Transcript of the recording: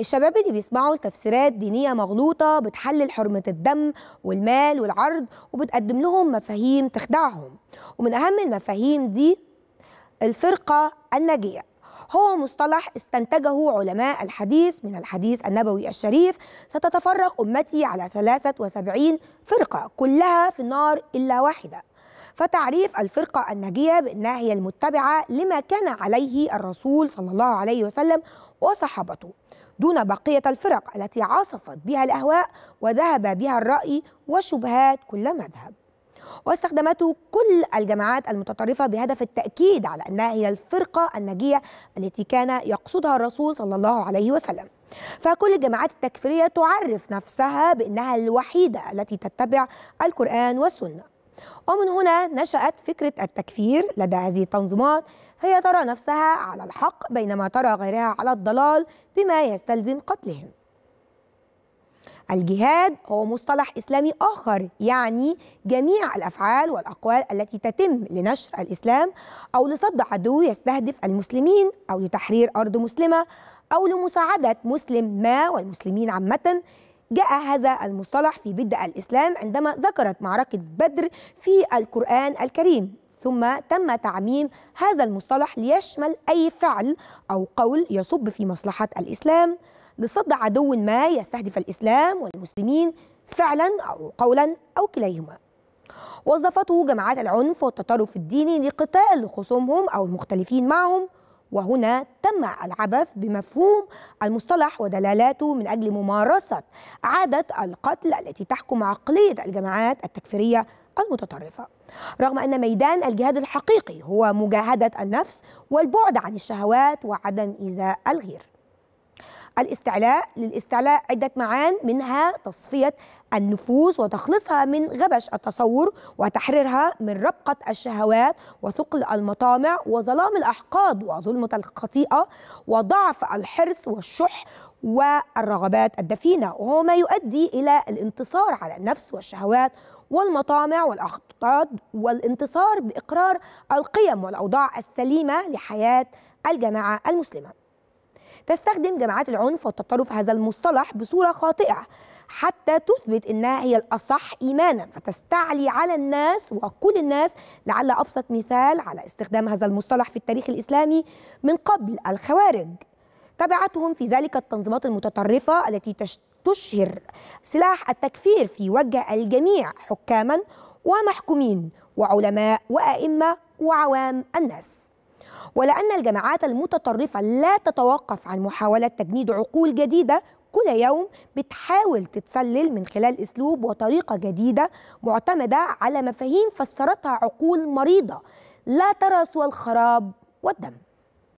الشباب اللي بيسمعوا تفسيرات دينية مغلوطة بتحلل حرمة الدم والمال والعرض وبتقدم لهم مفاهيم تخدعهم ومن أهم المفاهيم دي الفرقة الناجية هو مصطلح استنتجه علماء الحديث من الحديث النبوي الشريف ستتفرق أمتي على 73 فرقة كلها في النار إلا واحدة فتعريف الفرقة الناجية بأنها هي المتبعة لما كان عليه الرسول صلى الله عليه وسلم وصحابته دون بقية الفرق التي عاصفت بها الأهواء وذهب بها الرأي وشبهات كل مذهب واستخدمته كل الجماعات المتطرفة بهدف التأكيد على أنها هي الفرقة الناجية التي كان يقصدها الرسول صلى الله عليه وسلم فكل الجماعات التكفيرية تعرف نفسها بأنها الوحيدة التي تتبع القرآن والسنة ومن هنا نشأت فكرة التكفير لدى هذه التنظيمات فهي ترى نفسها على الحق بينما ترى غيرها على الضلال بما يستلزم قتلهم الجهاد هو مصطلح إسلامي آخر يعني جميع الأفعال والأقوال التي تتم لنشر الإسلام أو لصد عدو يستهدف المسلمين أو لتحرير أرض مسلمة أو لمساعدة مسلم ما والمسلمين عامة جاء هذا المصطلح في بدء الإسلام عندما ذكرت معركة بدر في القرآن الكريم ثم تم تعميم هذا المصطلح ليشمل أي فعل أو قول يصب في مصلحة الإسلام لصد عدو ما يستهدف الإسلام والمسلمين فعلا أو قولا أو كليهما وظفته جماعات العنف والتطرف الديني لقتال خصومهم أو المختلفين معهم وهنا تم العبث بمفهوم المصطلح ودلالاته من أجل ممارسة عادة القتل التي تحكم عقلية الجماعات التكفيرية المتطرفة رغم أن ميدان الجهاد الحقيقي هو مجاهدة النفس والبعد عن الشهوات وعدم إيذاء الغير الاستعلاء للاستعلاء عدة معان منها تصفية النفوس وتخلصها من غبش التصور وتحريرها من ربقة الشهوات وثقل المطامع وظلام الأحقاد وظلمة الخطيئة وضعف الحرص والشح والرغبات الدفينة وهو ما يؤدي إلى الانتصار على النفس والشهوات والمطامع والأخطاط والانتصار بإقرار القيم والأوضاع السليمة لحياة الجماعة المسلمة تستخدم جماعات العنف والتطرف هذا المصطلح بصورة خاطئة حتى تثبت انها هي الاصح ايمانا فتستعلي على الناس وكل الناس لعل ابسط مثال على استخدام هذا المصطلح في التاريخ الاسلامي من قبل الخوارج تبعتهم في ذلك التنظيمات المتطرفه التي تشهر سلاح التكفير في وجه الجميع حكاما ومحكومين وعلماء وائمه وعوام الناس ولأن الجماعات المتطرفة لا تتوقف عن محاولة تجنيد عقول جديدة كل يوم بتحاول تتسلل من خلال اسلوب وطريقه جديده معتمده على مفاهيم فسرتها عقول مريضه لا ترى سوى الخراب والدم